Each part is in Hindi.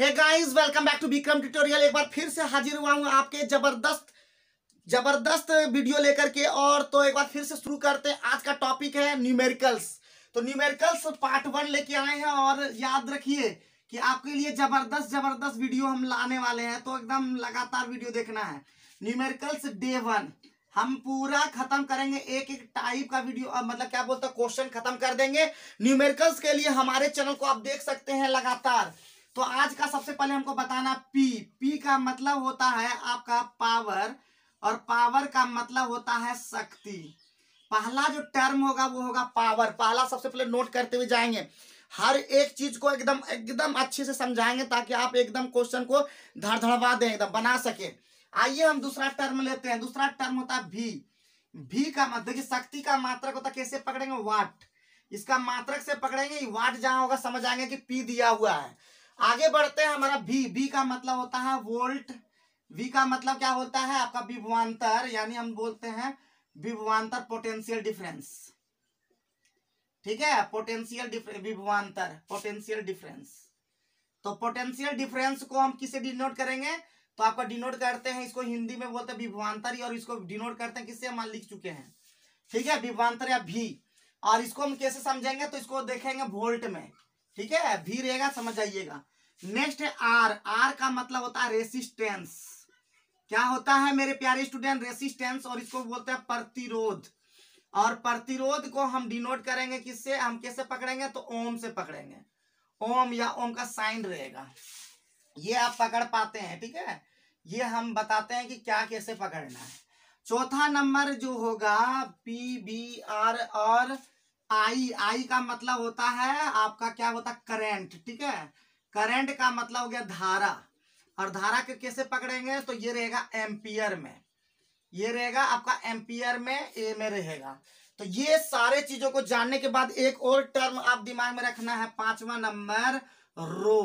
hey guys welcome back to Vikram tutorial एक बार फिर से हाजिर हुआ हूँ आपके जबरदस्त जबरदस्त वीडियो लेकर के और तो एक बार फिर से शुरू करते हैं आज का टॉपिक है न्यूमेरिकल्स तो न्यूमेरिकल्स पार्ट वन लेके आए हैं और याद रखिए कि आपके लिए जबरदस्त जबरदस्त वीडियो हम लाने वाले हैं तो एकदम लगातार वीडियो देखना है न्यूमेरिकल्स डे वन हम पूरा खत्म करेंगे एक एक टाइप का वीडियो मतलब क्या बोलते हैं क्वेश्चन खत्म कर देंगे न्यूमेरिकल्स के लिए हमारे चैनल को आप देख सकते हैं लगातार तो आज का सबसे पहले हमको बताना पी पी का मतलब होता है आपका पावर और पावर का मतलब होता है शक्ति पहला जो टर्म होगा वो होगा पावर पहला सबसे पहले नोट करते हुए जाएंगे हर एक चीज को एकदम एकदम अच्छे से समझाएंगे ताकि आप एकदम क्वेश्चन को धड़धड़वा दें एकदम बना सके आइए हम दूसरा टर्म लेते हैं दूसरा टर्म होता है भी भी का मतलब देखिए शक्ति का मात्रक होता कैसे पकड़ेंगे वाट इसका मात्रक से पकड़ेंगे वाट जहां होगा समझ आएंगे कि पी दिया हुआ है आगे बढ़ते हैं हमारा वी वी का मतलब होता है वोल्ट वी का मतलब क्या होता है आपका विभवान्तर यानी हम बोलते हैं विभवान्तर पोटेंशियल डिफरेंस ठीक है पोटेंशियल विभवान्तर पोटेंशियल डिफरेंस तो पोटेंशियल डिफरेंस को हम किसे डिनोट करेंगे तो आपका डिनोट करते हैं इसको हिंदी में बोलते हैं विभवान्तर और इसको डिनोट करते हैं किससे मान लिख चुके हैं ठीक है विभवान्तर या भी और इसको हम कैसे समझेंगे तो इसको देखेंगे वोल्ट में ठीक है भी रहेगा समझ जाइएगा नेक्स्ट है आर आर का मतलब होता है रेसिस्टेंस क्या होता है मेरे प्यारे स्टूडेंट रेसिस्टेंस और इसको बोलते हैं प्रतिरोध और प्रतिरोध को हम डिनोट करेंगे किससे हम कैसे पकड़ेंगे तो ओम से पकड़ेंगे ओम या ओम का साइन रहेगा ये आप पकड़ पाते हैं ठीक है ये हम बताते हैं कि क्या कैसे पकड़ना है चौथा नंबर जो होगा पी बी आर और आई आई का मतलब होता है आपका क्या होता है करेंट ठीक है करेंट का मतलब हो गया धारा और धारा के कैसे पकड़ेंगे तो ये रहेगा एम्पियर में ये रहेगा आपका एम्पियर में ए में रहेगा तो ये सारे चीजों को जानने के बाद एक और टर्म आप दिमाग में रखना है पांचवा नंबर रो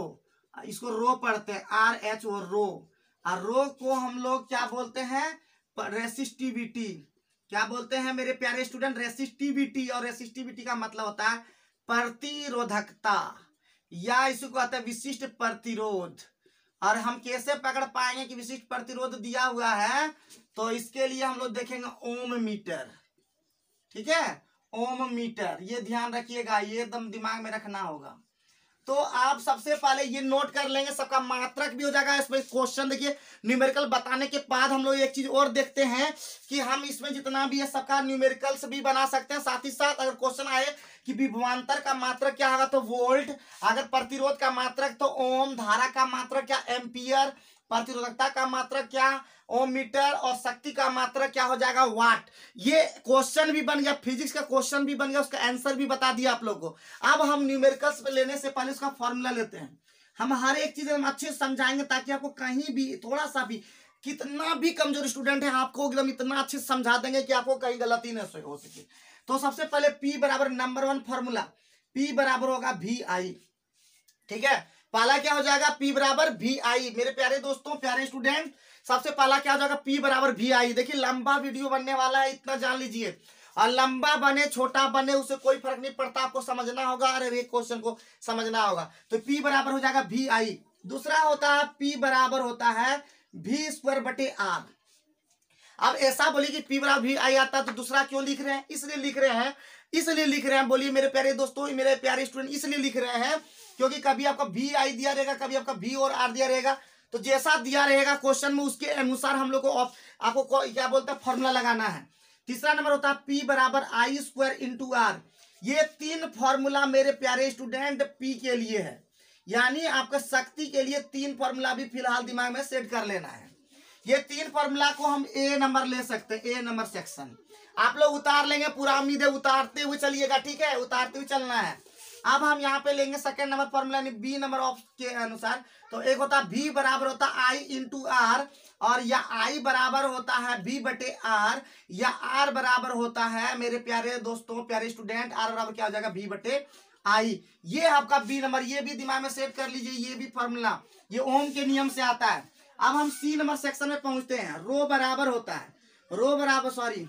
इसको रो पढ़ते हैं आर एच ओ रो और रो को हम लोग क्या बोलते हैं रेसिस्टिविटी क्या बोलते हैं मेरे प्यारे स्टूडेंट रेसिस्टिविटी और रेसिस्टिविटी का मतलब होता है प्रतिरोधकता या इसको कहते हैं विशिष्ट प्रतिरोध और हम कैसे पकड़ पाएंगे कि विशिष्ट प्रतिरोध दिया हुआ है तो इसके लिए हम लोग देखेंगे ओम मीटर ठीक है ओम मीटर ये ध्यान रखिएगा ये एकदम दिमाग में रखना होगा तो आप सबसे पहले ये नोट कर लेंगे सबका मात्रक भी हो जाएगा इसमें क्वेश्चन देखिए न्यूमेरिकल बताने के बाद हम लोग एक चीज और देखते हैं कि हम इसमें जितना भी है सबका न्यूमेरिकल्स भी बना सकते हैं साथ ही साथ अगर क्वेश्चन आए कि विभवान्तर का मात्रक क्या होगा तो वोल्ट अगर प्रतिरोध का मात्रक तो ओम धारा का मात्र क्या एम्पियर प्रतिरोधकता का मात्रक क्या ओम मीटर और शक्ति का मात्रक क्या हो जाएगा वाट ये क्वेश्चन भी बन गया फिजिक्स का क्वेश्चन भी बन गया उसका आंसर भी बता दिया आप लोगों को अब हम न्यूमेरिकल्स लेने से पहले उसका फॉर्मूला लेते हैं हम हर एक चीज हम अच्छे से समझाएंगे ताकि आपको कहीं भी थोड़ा सा भी कितना भी कमजोर स्टूडेंट है आपको एकदम इतना अच्छे से समझा देंगे कि आपको कहीं गलती नहीं हो सके तो सबसे पहले पी बराबर नंबर वन फॉर्मूला पी बराबर होगा वी आई ठीक है पाला क्या हो जाएगा पी बराबर भी आई मेरे प्यारे दोस्तों प्यारे स्टूडेंट सबसे पहला क्या हो जाएगा पी बराबर भी आई देखिए लंबा वीडियो बनने वाला है इतना जान लीजिए और लंबा बने छोटा बने उसे कोई फर्क नहीं पड़ता आपको समझना होगा और एक क्वेश्चन को समझना होगा तो पी बराबर हो जाएगा भी आई दूसरा होता है पी बराबर होता है भी स्क्वायर बटे आर अब ऐसा बोली कि पी वाला भी आई आता तो दूसरा क्यों लिख रहे हैं इसलिए लिख रहे हैं इसलिए लिख रहे हैं बोलिए मेरे प्यारे दोस्तों मेरे प्यारे स्टूडेंट इसलिए लिख रहे हैं क्योंकि कभी आपका भी आई दिया रहेगा कभी आपका भी और आर दिया रहेगा तो जैसा दिया रहेगा क्वेश्चन में उसके अनुसार हम लोग को आपको क्या बोलता है फॉर्मूला लगाना है तीसरा नंबर होता है पी बराबर आई स्क्वायर इंटू आर ये तीन फॉर्मूला मेरे प्यारे स्टूडेंट पी के लिए है यानी आपका शक्ति के लिए तीन फॉर्मूला भी फिलहाल दिमाग में सेट कर लेना है ये तीन फॉर्मूला को हम ए नंबर ले सकते हैं ए नंबर सेक्शन आप लोग उतार लेंगे पूरा उम्मीद है उतारते हुए चलिएगा ठीक है उतारते हुए चलना है अब हम यहाँ पे लेंगे सेकंड नंबर फॉर्मूला यानी बी नंबर ऑफ के अनुसार तो एक होता है बी बराबर होता है आई इंटू आर और या आई बराबर होता है बी बटे आर या आर बराबर होता है मेरे प्यारे दोस्तों प्यारे स्टूडेंट आर बराबर क्या हो जाएगा बी बटे आई ये आपका बी नंबर ये भी दिमाग में सेट कर लीजिए ये भी फॉर्मूला ये ओम के नियम से आता है अब हम सी नंबर सेक्शन में पहुंचते हैं रो बराबर होता है रो बराबर सॉरी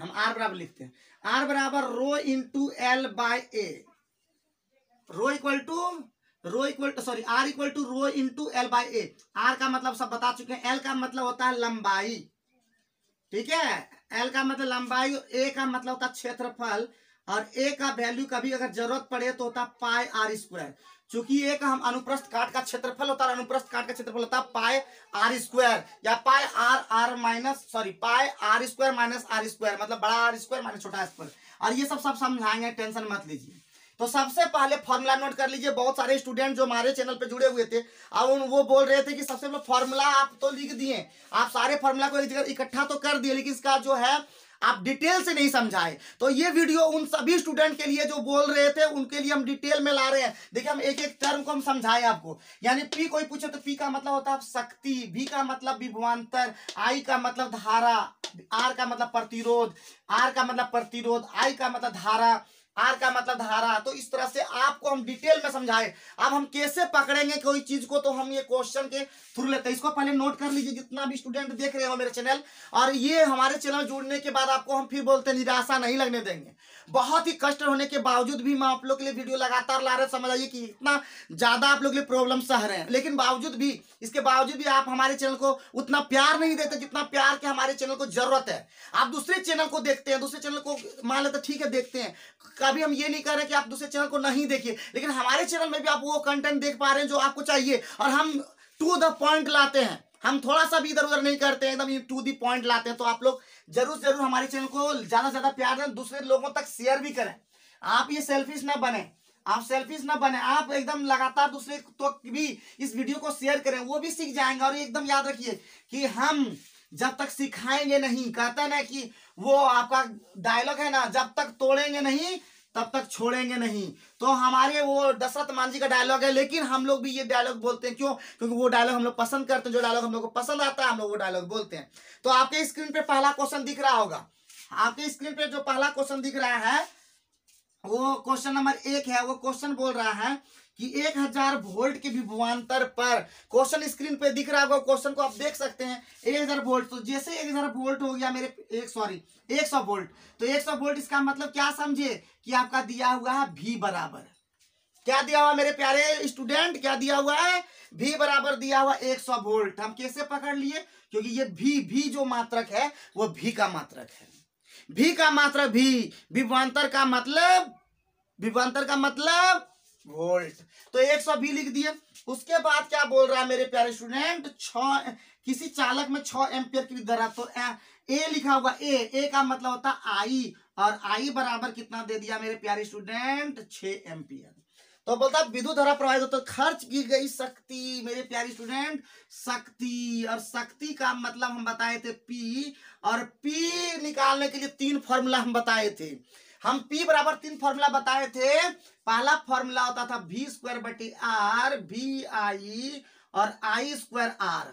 हम आर बराबर लिखते हैं आर बराबर rho into L by A rho equal to rho equal to sorry R equal to rho into L by A R का मतलब सब बता चुके हैं एल का मतलब होता है लंबाई ठीक है एल का मतलब लंबाई ए का मतलब होता है क्षेत्रफल और ए का वैल्यू कभी अगर जरूरत पड़े तो होता पाए आर स्क्वायर चूंकि ए का हम अनुप्रस्थ काट का क्षेत्रफल होता है अनुप्रस्थ काट का क्षेत्रफल होता है पाए आर स्क्वायर या pi R R minus sorry pi R square minus R square मतलब बड़ा आर स्क्वायर माइनस छोटा स्क्वायर और ये सब सब समझाएंगे टेंशन मत लीजिए तो सबसे पहले फॉर्मूला नोट कर लीजिए बहुत सारे स्टूडेंट जो हमारे चैनल पे जुड़े हुए थे अब वो बोल रहे थे कि सबसे पहले फॉर्मूला आप तो लिख दिए आप सारे फॉर्मूला को इकट्ठा तो कर दिए लेकिन इसका जो है आप डिटेल से नहीं समझाए तो ये वीडियो उन सभी स्टूडेंट के लिए जो बोल रहे थे उनके लिए हम डिटेल में ला रहे हैं देखिए हम एक एक टर्म को हम समझाए आपको यानी पी कोई पूछे तो पी का मतलब होता है शक्ति भी का मतलब विभवान्तर आई का मतलब धारा आर का मतलब प्रतिरोध आर का मतलब प्रतिरोध आई का मतलब धारा आर का मतलब धारा तो इस तरह से आपको हम डिटेल में समझाए अब हम कैसे पकड़ेंगे कोई चीज को तो हम ये क्वेश्चन के थ्रू लेते हैं इसको पहले नोट कर लीजिए जितना भी स्टूडेंट देख रहे हो मेरे चैनल और ये हमारे चैनल जुड़ने के बाद आपको हम फिर बोलते निराशा नहीं लगने देंगे बहुत ही कष्ट होने के बावजूद भी हम आप लोग के लिए वीडियो लगातार ला रहे समझ आइए कि इतना ज्यादा आप लोग के लिए प्रॉब्लम सह रहे हैं लेकिन बावजूद भी इसके बावजूद भी आप हमारे चैनल को उतना प्यार नहीं देते जितना प्यार के हमारे चैनल को जरूरत है आप दूसरे चैनल को देखते हैं दूसरे चैनल को मान लेते ठीक है देखते हैं कभी हम ये नहीं कह रहे कि आप दूसरे चैनल को नहीं देखिए लेकिन हमारे चैनल में भी आप वो कंटेंट देख पा रहे हैं जो आपको चाहिए और हम टू द पॉइंट लाते हैं हम थोड़ा सा भी इधर उधर नहीं करते हैं एकदम टू दी पॉइंट लाते हैं तो आप लोग जरूर जरूर हमारे चैनल को ज्यादा से ज्यादा प्यार दें दूसरे लोगों तक शेयर भी करें आप ये सेल्फिश ना बने आप सेल्फिश ना बने आप एकदम लगातार दूसरे तो भी इस वीडियो को शेयर करें वो भी सीख जाएंगे और एकदम याद रखिए कि हम जब तक सिखाएंगे नहीं कहते ना कि वो आपका डायलॉग है ना जब तक तोड़ेंगे नहीं तब तक छोड़ेंगे नहीं तो हमारे वो दशरथ मान जी का डायलॉग है लेकिन हम लोग भी ये डायलॉग बोलते हैं क्यों क्योंकि वो डायलॉग हम लोग पसंद करते हैं जो डायलॉग हम लोग को पसंद आता है हम लोग वो डायलॉग बोलते हैं तो आपके स्क्रीन पे पहला क्वेश्चन दिख रहा होगा आपके स्क्रीन पे जो पहला क्वेश्चन दिख रहा है वो क्वेश्चन नंबर एक है वो क्वेश्चन बोल रहा है कि 1000 वोल्ट के विभवान्तर पर क्वेश्चन स्क्रीन पे दिख रहा होगा क्वेश्चन को आप देख सकते हैं 1000 वोल्ट तो जैसे 1000 वोल्ट हो गया मेरे एक सॉरी 100 वोल्ट तो 100 वोल्ट इसका मतलब क्या समझे कि आपका दिया हुआ है भी बराबर क्या दिया हुआ मेरे प्यारे स्टूडेंट क्या दिया हुआ है भी बराबर दिया हुआ सौ वोल्ट हम कैसे पकड़ लिए क्योंकि ये भी भी जो मात्रक है वो भी का मात्रक है भी का मात्रक भी विभवान्तर का मतलब विभवान्तर का मतलब वोल्ट तो एक सौ भी लिख दिए उसके बाद क्या बोल रहा है मेरे प्यारे स्टूडेंट छ किसी चालक में छ एम्पियर की धारा तो ए, ए लिखा होगा ए ए का मतलब होता है आई और आई बराबर कितना दे दिया मेरे प्यारे स्टूडेंट छ एम्पियर तो बोलता विद्युत धारा प्रवाहित होता तो खर्च की गई शक्ति मेरे प्यारे स्टूडेंट शक्ति और शक्ति का मतलब हम बताए थे पी और पी निकालने के लिए तीन फॉर्मूला हम बताए थे हम P बराबर तीन फॉर्मूला बताए थे पहला फॉर्मूला होता था भी स्क्वायर बटी आर वी आई और आई स्क्वायर आर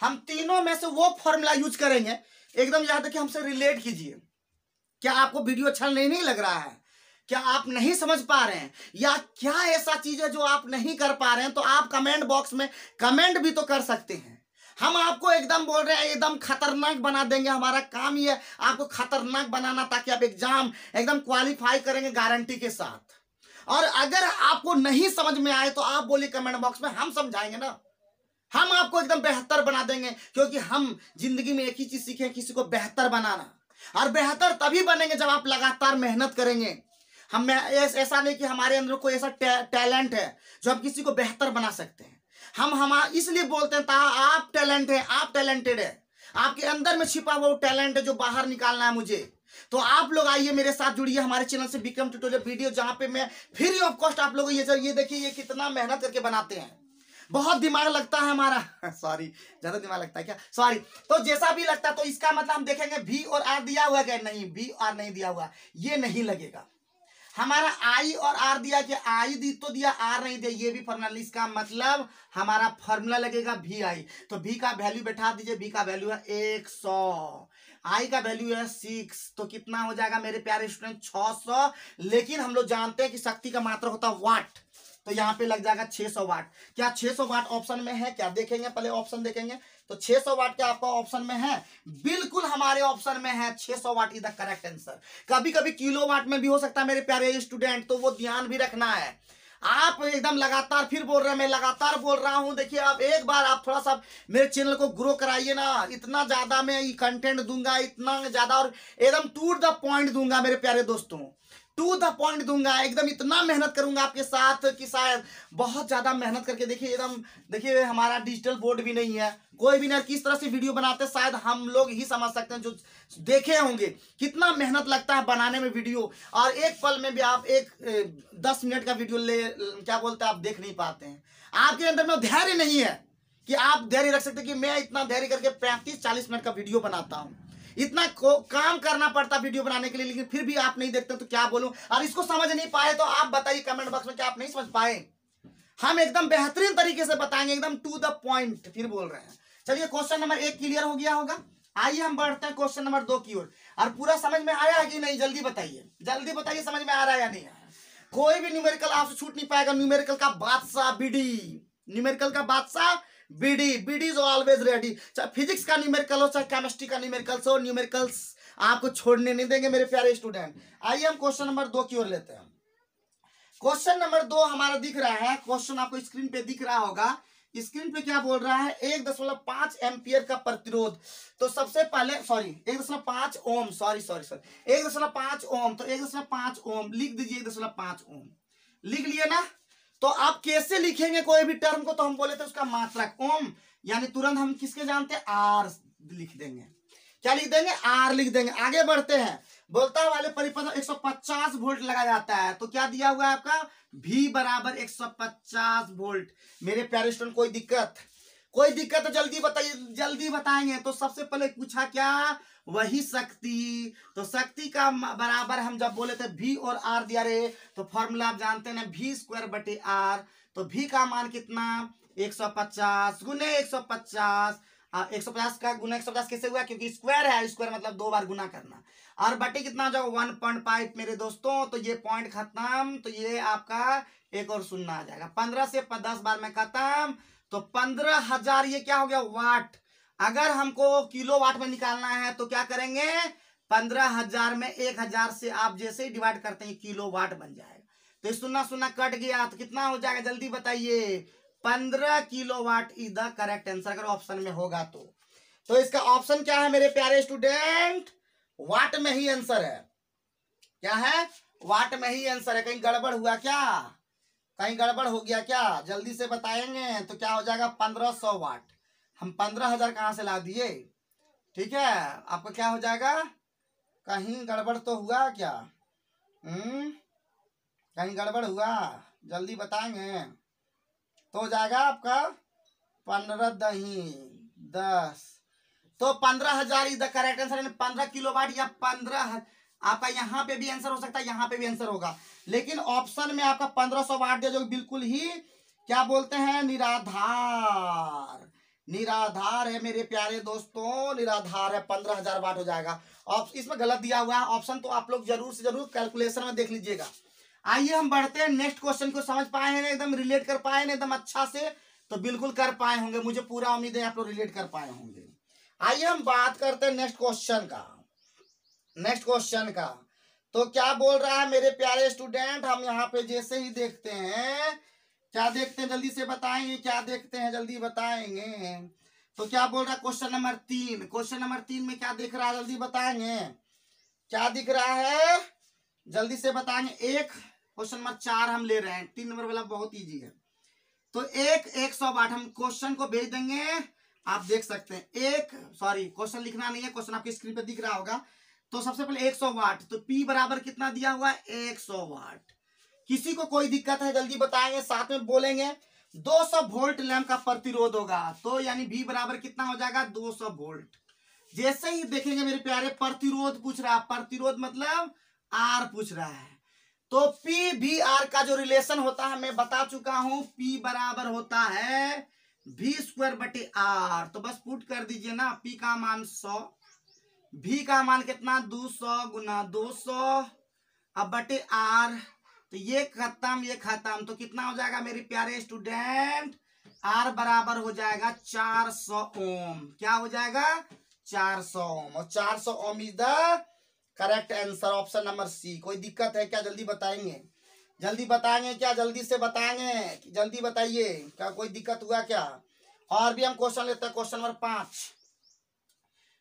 हम तीनों में से वो फॉर्मूला यूज करेंगे एकदम याद रखिए हमसे रिलेट कीजिए क्या आपको वीडियो अच्छा नहीं, नहीं लग रहा है क्या आप नहीं समझ पा रहे हैं या क्या ऐसा चीज है जो आप नहीं कर पा रहे हैं तो आप कमेंट बॉक्स में कमेंट भी तो कर सकते हैं हम आपको एकदम बोल रहे हैं एकदम खतरनाक बना देंगे हमारा काम ही है आपको खतरनाक बनाना ताकि आप एग्जाम एकदम क्वालिफाई करेंगे गारंटी के साथ और अगर आपको नहीं समझ में आए तो आप बोलिए कमेंट बॉक्स में हम समझाएंगे ना हम आपको एकदम बेहतर बना देंगे क्योंकि हम जिंदगी में एक ही चीज सीखे किसी को बेहतर बनाना और बेहतर तभी बनेंगे जब आप लगातार मेहनत करेंगे हम ऐसा नहीं कि हमारे अंदर कोई ऐसा टैलेंट है जो हम किसी को बेहतर बना सकते हैं हम हम इसलिए बोलते हैं ता आप टैलेंट है आप टैलेंटेड है आपके अंदर में छिपा हुआ टैलेंट है जो बाहर निकालना है मुझे तो आप लोग आइए मेरे साथ जुड़िए हमारे चैनल से बिक्रम ट्यूटोरियल वीडियो जहां पे मैं फ्री ऑफ कॉस्ट आप लोग ये ये देखिए ये कितना मेहनत करके बनाते हैं बहुत दिमाग लगता है हमारा सॉरी ज्यादा दिमाग लगता है क्या सॉरी तो जैसा भी लगता है तो इसका मतलब हम देखेंगे भी और आर दिया हुआ क्या नहीं भी आर नहीं दिया हुआ ये नहीं लगेगा हमारा आई और आर दिया कि आई दी तो दिया आर नहीं दिया ये भी फॉर्मूला इसका मतलब हमारा फॉर्मूला लगेगा भी आई तो भी का वैल्यू बैठा दीजिए भी का वैल्यू है एक सौ आई का वैल्यू है सिक्स तो कितना हो जाएगा मेरे प्यारे स्टूडेंट छ सौ लेकिन हम लोग जानते हैं कि शक्ति का मात्र होता है वाट तो यहाँ पे लग जाएगा सौ वाट क्या सौ वाट ऑप्शन में है क्या देखेंगे पहले ऑप्शन देखेंगे तो 600 वाट क्या आपका ऑप्शन में है बिल्कुल हमारे ऑप्शन में है 600 watt is the correct answer कभी कभी किलो वाट में भी हो सकता है मेरे प्यारे स्टूडेंट तो वो ध्यान भी रखना है आप एकदम लगातार फिर बोल रहे हैं मैं लगातार बोल रहा हूं देखिए आप एक बार आप थोड़ा सा मेरे चैनल को ग्रो कराइए ना इतना ज्यादा मैं ये कंटेंट दूंगा इतना ज्यादा और एकदम टूट द पॉइंट दूंगा मेरे प्यारे दोस्तों टू द पॉइंट दूंगा एकदम इतना मेहनत करूंगा आपके साथ कि शायद बहुत ज़्यादा मेहनत करके देखिए एकदम देखिए हमारा डिजिटल बोर्ड भी नहीं है कोई भी नहीं किस तरह से वीडियो बनाते हैं शायद हम लोग ही समझ सकते हैं जो देखे होंगे कितना मेहनत लगता है बनाने में वीडियो और एक पल में भी आप एक दस मिनट का वीडियो ले क्या बोलते हैं आप देख नहीं पाते हैं आपके अंदर में धैर्य नहीं है कि आप धैर्य रख सकते कि मैं इतना धैर्य करके पैंतीस चालीस मिनट का वीडियो बनाता हूँ इतना काम करना पड़ता वीडियो बनाने के लिए लेकिन फिर भी आप नहीं देखते तो क्या बोलूं और इसको समझ नहीं पाए तो आप बताइए कमेंट बॉक्स में क्या आप नहीं समझ पाए हम एकदम बेहतरीन तरीके से बताएंगे एकदम टू द पॉइंट फिर बोल रहे हैं चलिए क्वेश्चन नंबर एक क्लियर हो गया होगा आइए हम बढ़ते हैं क्वेश्चन नंबर दो की ओर और पूरा समझ में आया है कि नहीं जल्दी बताइए जल्दी बताइए समझ में आ रहा है या नहीं आया कोई भी न्यूमेरिकल आपसे छूट नहीं पाएगा न्यूमेरिकल का बादशाह बीडी न्यूमेरिकल का बादशाह BD BD is always ready चाहे फिजिक्स का न्यूमेरिकल हो चाहे केमिस्ट्री का न्यूमेरिकल हो न्यूमेरिकल्स आपको छोड़ने नहीं देंगे मेरे प्यारे स्टूडेंट आइए हम क्वेश्चन नंबर दो की ओर लेते हैं क्वेश्चन नंबर दो हमारा दिख रहा है क्वेश्चन आपको स्क्रीन पे दिख रहा होगा स्क्रीन पे क्या बोल रहा है एक दशमलव पांच एम्पियर का प्रतिरोध तो सबसे पहले सॉरी एक दशमलव पांच ओम सॉरी सॉरी सॉरी एक दशमलव पांच ओम तो एक दशमलव पांच ओम लिख दीजिए एक दशमलव पांच ओम लिख लिए ना तो आप कैसे लिखेंगे कोई भी टर्म को तो हम बोले थे उसका मात्रक ओम यानी तुरंत हम किसके जानते हैं आर लिख देंगे क्या लिख देंगे आर लिख देंगे आगे बढ़ते हैं बोलता वाले परिपथ 150 वोल्ट लगा जाता है तो क्या दिया हुआ है आपका भी बराबर 150 वोल्ट मेरे प्यारे स्टूडेंट कोई दिक्कत कोई दिक्कत तो जल्दी बताइए जल्दी बताएंगे तो सबसे पहले पूछा क्या वही शक्ति तो शक्ति का बराबर हम जब बोले थे भी और आर दिया रे तो फॉर्मूला आप जानते ना भी स्क्वायर बटे आर तो भी का मान कितना 150 सौ पचास गुने एक सौ पचास एक सौ पचास का गुना एक सौ पचास कैसे हुआ क्योंकि स्क्वायर है स्क्वायर मतलब दो बार गुना करना और बटे कितना हो वन पॉइंट फाइव मेरे दोस्तों तो ये पॉइंट खत्म तो ये आपका एक और सुनना आ जाएगा पंद्रह से दस बार में खत्म तो पंद्रह हजार ये क्या हो गया वाट अगर हमको किलो वाट में निकालना है तो क्या करेंगे पंद्रह हजार में एक हजार से आप जैसे ही डिवाइड करते हैं किलो वाट बन जाएगा तो सुना सुना कट गया तो कितना हो जाएगा जल्दी बताइए पंद्रह kilo watt is the correct answer अगर ऑप्शन में होगा तो तो इसका ऑप्शन क्या है मेरे प्यारे स्टूडेंट वाट में ही आंसर है क्या है वाट में ही आंसर है कहीं गड़बड़ हुआ क्या कहीं गड़बड़ हो गया क्या जल्दी से बताएंगे तो क्या हो जाएगा पंद्रह सौ वाट हम पंद्रह हजार कहाँ से ला दिए ठीक है आपका क्या हो जाएगा कहीं गड़बड़ तो हुआ क्या हम्म कहीं गड़बड़ हुआ जल्दी बताएंगे तो हो जाएगा आपका पंद्रह दही दस तो पंद्रह हजार इज द करेक्ट आंसर यानी पंद्रह वाट या पंद्रह आपका यहाँ पे भी आंसर हो सकता है यहाँ पे भी आंसर होगा लेकिन ऑप्शन में आपका पंद्रह सौ वाट दिया जो बिल्कुल ही क्या बोलते हैं निराधार निराधार है मेरे प्यारे दोस्तों निराधार है पंद्रह हजार वाट हो जाएगा इसमें गलत दिया हुआ है ऑप्शन तो आप लोग जरूर से जरूर कैलकुलेशन में देख लीजिएगा आइए हम बढ़ते हैं नेक्स्ट क्वेश्चन को समझ पाए हैं एकदम रिलेट कर पाए हैं एकदम अच्छा से तो बिल्कुल कर पाए होंगे मुझे पूरा उम्मीद है आप लोग रिलेट कर पाए होंगे आइए हम बात करते हैं नेक्स्ट क्वेश्चन का नेक्स्ट क्वेश्चन का तो क्या बोल रहा है मेरे प्यारे स्टूडेंट हम यहाँ पे जैसे ही देखते हैं क्या देखते हैं जल्दी से बताएंगे क्या देखते हैं जल्दी बताएंगे तो क्या बोल रहा है क्वेश्चन नंबर तीन क्वेश्चन नंबर तीन में क्या दिख रहा है जल्दी बताएंगे क्या दिख रहा है जल्दी से बताएंगे एक क्वेश्चन नंबर चार हम ले रहे हैं तीन नंबर वाला बहुत ईजी है तो एक एक सौ बाट हम क्वेश्चन को भेज देंगे आप देख सकते हैं एक सॉरी क्वेश्चन लिखना नहीं है क्वेश्चन आपकी स्क्रीन पर दिख रहा होगा तो सबसे पहले एक सौ वाट तो पी बराबर कितना दिया हुआ है एक सौ वाट किसी को कोई दिक्कत है जल्दी बताएंगे साथ में बोलेंगे 200 वोल्ट लैम्प का प्रतिरोध होगा तो यानी भी बराबर कितना हो जाएगा 200 वोल्ट जैसे ही देखेंगे मेरे प्यारे प्रतिरोध पूछ रहा है प्रतिरोध मतलब आर पूछ रहा है तो पी भी आर का जो रिलेशन होता है मैं बता चुका हूं पी बराबर होता है भी स्क्वायर बटे आर तो बस पुट कर दीजिए ना पी का मान सौ भी का मान कितना दो सौ गुना दो सौ अब बटे आर तो ये खत्म ये खत्म तो कितना हो जाएगा मेरे प्यारे स्टूडेंट आर बराबर हो जाएगा चार सौ ओम क्या हो जाएगा चार सौ ओम और चार सौ ohm is the correct answer option number C कोई दिक्कत है क्या जल्दी बताएंगे जल्दी बताएंगे क्या जल्दी से बताएंगे जल्दी बताइए क्या कोई दिक्कत हुआ क्या और भी हम क्वेश्चन लेते हैं क्वेश्चन नंबर पांच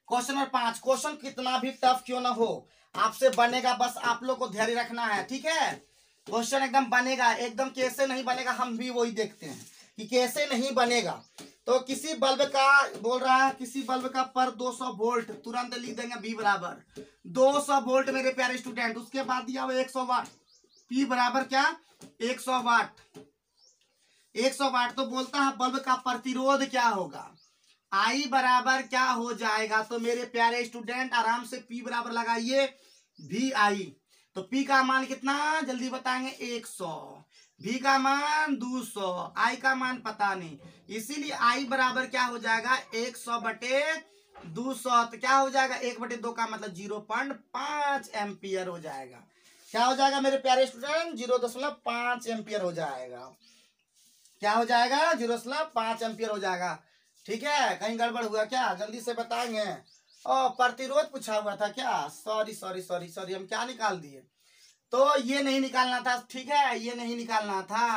क्वेश्चन नंबर पांच क्वेश्चन कितना भी टफ क्यों ना हो आपसे बनेगा बस आप लोग को धैर्य रखना है ठीक है क्वेश्चन एकदम बनेगा एकदम कैसे नहीं बनेगा हम भी वही देखते हैं कि कैसे नहीं बनेगा तो किसी बल्ब का बोल रहा है किसी बल्ब का पर 200 वोल्ट तुरंत लिख देंगे बी बराबर 200 वोल्ट मेरे प्यारे स्टूडेंट उसके बाद दिया हुआ सौ वाट पी बराबर क्या 100 वाट सौ वाट तो बोलता है बल्ब का प्रतिरोध क्या होगा आई बराबर क्या हो जाएगा तो मेरे प्यारे स्टूडेंट आराम से पी बराबर लगाइए भी आई तो पी का मान कितना जल्दी बताएंगे एक सौ भी का मान दो सौ आई का मान पता नहीं इसीलिए आई बराबर क्या हो जाएगा एक सौ बटे दो सौ तो क्या हो जाएगा एक बटे दो का मतलब जीरो पॉइंट पांच एम्पियर हो जाएगा क्या हो जाएगा मेरे प्यारे स्टूडेंट जीरो दशमलव पांच एम्पियर हो जाएगा क्या हो जाएगा जीरो दशमलव पांच एम्पियर हो जाएगा ठीक है कहीं गड़बड़ हुआ क्या जल्दी से बताएंगे प्रतिरोध पूछा हुआ था क्या सॉरी सॉरी सॉरी सॉरी हम क्या निकाल दिए तो ये नहीं निकालना था ठीक है ये नहीं निकालना था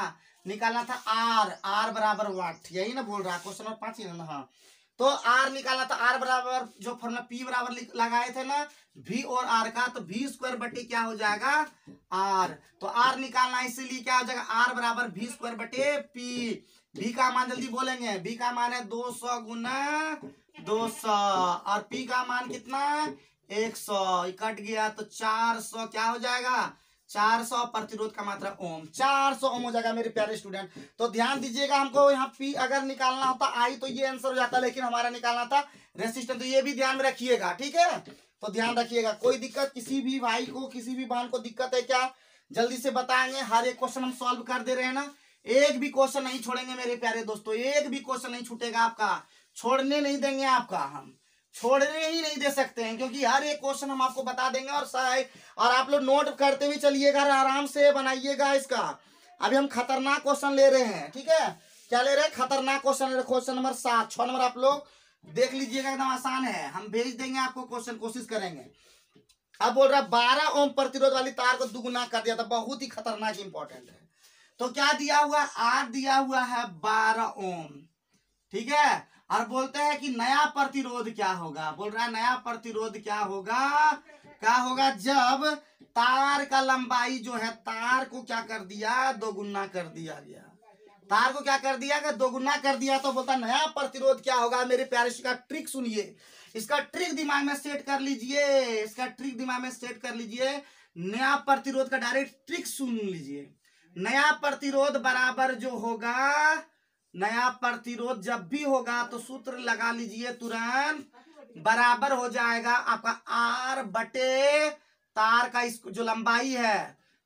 निकालना था आर आर बराबर वाट यही ना बोल रहा क्वेश्चन नंबर पांच ही ना हाँ तो आर निकाला था आर बराबर जो फॉर्मूला पी बराबर लगाए थे ना भी और आर का तो भी स्क्वायर बटे क्या हो जाएगा आर तो आर निकालना इसीलिए क्या हो जाएगा आर बराबर भी स्क्वायर बटे पी भी का मान जल्दी बोलेंगे भी का मान है दो सौ गुना दो सौ और पी का मान कितना एक सौ कट गया तो चार सौ क्या हो जाएगा चार सौ प्रतिरोध का मात्रा ओम चार सौ ओम हो जाएगा मेरे प्यारे स्टूडेंट तो ध्यान दीजिएगा हमको यहाँ पी अगर निकालना होता आई तो ये आंसर हो जाता लेकिन हमारा निकालना था रेसिस्टेंट तो ये भी ध्यान में रखिएगा ठीक है तो ध्यान रखिएगा कोई दिक्कत किसी भी भाई को किसी भी बहन को दिक्कत है क्या जल्दी से बताएंगे हर एक क्वेश्चन हम सॉल्व कर दे रहे हैं ना एक भी क्वेश्चन नहीं छोड़ेंगे मेरे प्यारे दोस्तों एक भी क्वेश्चन नहीं छूटेगा आपका छोड़ने नहीं देंगे आपका हम छोड़ने ही नहीं दे सकते हैं क्योंकि हर एक क्वेश्चन हम आपको बता देंगे और और आप लोग नोट करते हुए चलिएगा आराम से बनाइएगा इसका अभी हम खतरनाक क्वेश्चन ले रहे हैं ठीक है क्या ले रहे हैं खतरनाक क्वेश्चन क्वेश्चन नंबर सात छह नंबर आप लोग देख लीजिएगा एकदम आसान है हम भेज देंगे आपको क्वेश्चन कोशिश करेंगे अब बोल रहा बारह ओम प्रतिरोध वाली तार को दुगुना कर दिया था तो बहुत ही खतरनाक इंपॉर्टेंट है तो क्या दिया हुआ आर दिया हुआ है बारह ओम ठीक है और बोलते हैं कि नया प्रतिरोध क्या होगा बोल रहा है नया प्रतिरोध क्या होगा क्या होगा जब तार का लंबाई जो है तार को क्या कर दिया दोगुना कर दिया गया तार को क्या कर दिया अगर दोगुना कर दिया तो बोलता नया प्रतिरोध क्या होगा मेरे प्यारे का ट्रिक सुनिए इसका ट्रिक दिमाग में सेट कर लीजिए इसका ट्रिक दिमाग में सेट कर लीजिए नया प्रतिरोध का डायरेक्ट ट्रिक सुन लीजिए नया प्रतिरोध बराबर जो होगा नया प्रतिरोध जब भी होगा तो सूत्र लगा लीजिए तुरंत बराबर हो जाएगा आपका आर बटे तार का इसको जो लंबाई है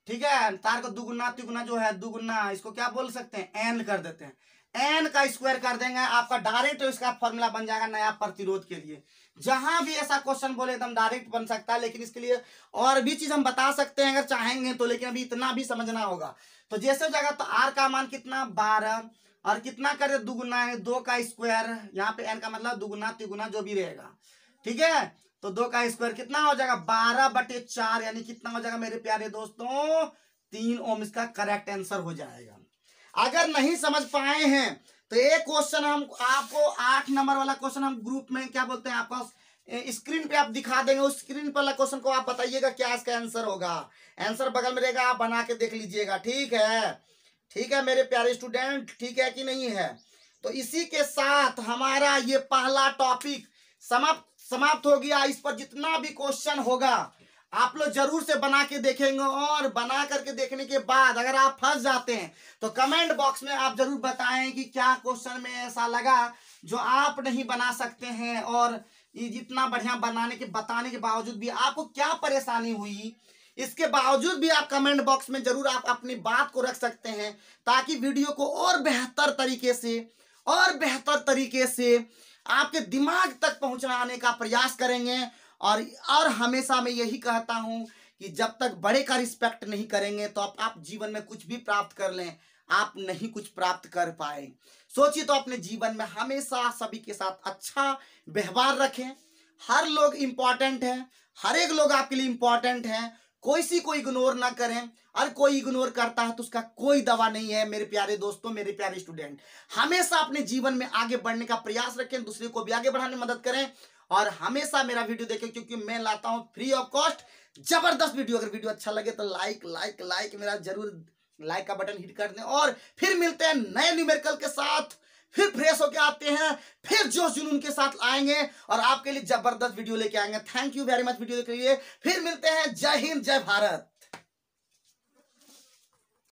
ठीक है तार का दुगुना तिगुना जो है दुगुना इसको क्या बोल सकते हैं एन कर देते हैं एन का स्क्वायर कर देंगे आपका डायरेक्ट इसका फॉर्मूला बन जाएगा नया प्रतिरोध के लिए जहां भी ऐसा क्वेश्चन बोले एकदम डायरेक्ट बन सकता है लेकिन इसके लिए और भी चीज हम बता सकते हैं अगर चाहेंगे तो लेकिन अभी इतना भी समझना होगा तो जैसे हो जाएगा तो आर का मान कितना बारह और कितना करे दुगुना है दो का स्क्वायर यहाँ पे एन का मतलब दुगुना तिगुना जो भी रहेगा ठीक है तो दो का स्क्वायर कितना हो जाएगा बारह बटे चार यानी कितना हो जाएगा मेरे प्यारे दोस्तों तीन ओम इसका करेक्ट आंसर हो जाएगा अगर नहीं समझ पाए हैं तो एक क्वेश्चन हम आपको आठ नंबर वाला क्वेश्चन हम ग्रुप में क्या बोलते हैं आपको स्क्रीन पे आप दिखा देंगे उस स्क्रीन पर वाला क्वेश्चन को आप बताइएगा क्या इसका आंसर होगा आंसर बगल में रहेगा आप बना के देख लीजिएगा ठीक है ठीक है मेरे प्यारे स्टूडेंट ठीक है कि नहीं है तो इसी के साथ हमारा ये पहला टॉपिक समाप्त समाप्त हो गया इस पर जितना भी क्वेश्चन होगा आप लोग जरूर से बना के देखेंगे और बना करके देखने के बाद अगर आप फंस जाते हैं तो कमेंट बॉक्स में आप जरूर बताएं कि क्या क्वेश्चन में ऐसा लगा जो आप नहीं बना सकते हैं और ये जितना बढ़िया बनाने के बताने के बावजूद भी आपको क्या परेशानी हुई इसके बावजूद भी आप कमेंट बॉक्स में जरूर आप अपनी बात को रख सकते हैं ताकि वीडियो को और बेहतर तरीके से और बेहतर तरीके से आपके दिमाग तक पहुंचाने का प्रयास करेंगे और और हमेशा मैं यही कहता हूं कि जब तक बड़े का रिस्पेक्ट नहीं करेंगे तो आप, आप जीवन में कुछ भी प्राप्त कर लें आप नहीं कुछ प्राप्त कर पाए सोचिए तो अपने जीवन में हमेशा सभी के साथ अच्छा व्यवहार रखें हर लोग इंपॉर्टेंट हैं हर एक लोग आपके लिए इंपॉर्टेंट हैं कोई सी को इग्नोर ना करें और कोई इग्नोर करता है तो उसका कोई दवा नहीं है मेरे प्यारे दोस्तों मेरे प्यारे स्टूडेंट हमेशा अपने जीवन में आगे बढ़ने का प्रयास रखें दूसरे को भी आगे बढ़ाने में मदद करें और हमेशा मेरा वीडियो देखें क्योंकि मैं लाता हूं फ्री ऑफ कॉस्ट जबरदस्त वीडियो अगर वीडियो अच्छा लगे तो लाइक लाइक लाइक मेरा जरूर लाइक का बटन हिट कर दें और फिर मिलते हैं नए न्यूमेरिकल के साथ फिर फ्रेश होके आते हैं फिर जोश जुनून के साथ आएंगे और आपके लिए जबरदस्त वीडियो लेके आएंगे thank you very much video देख लिए फिर मिलते हैं जय हिंद जय भारत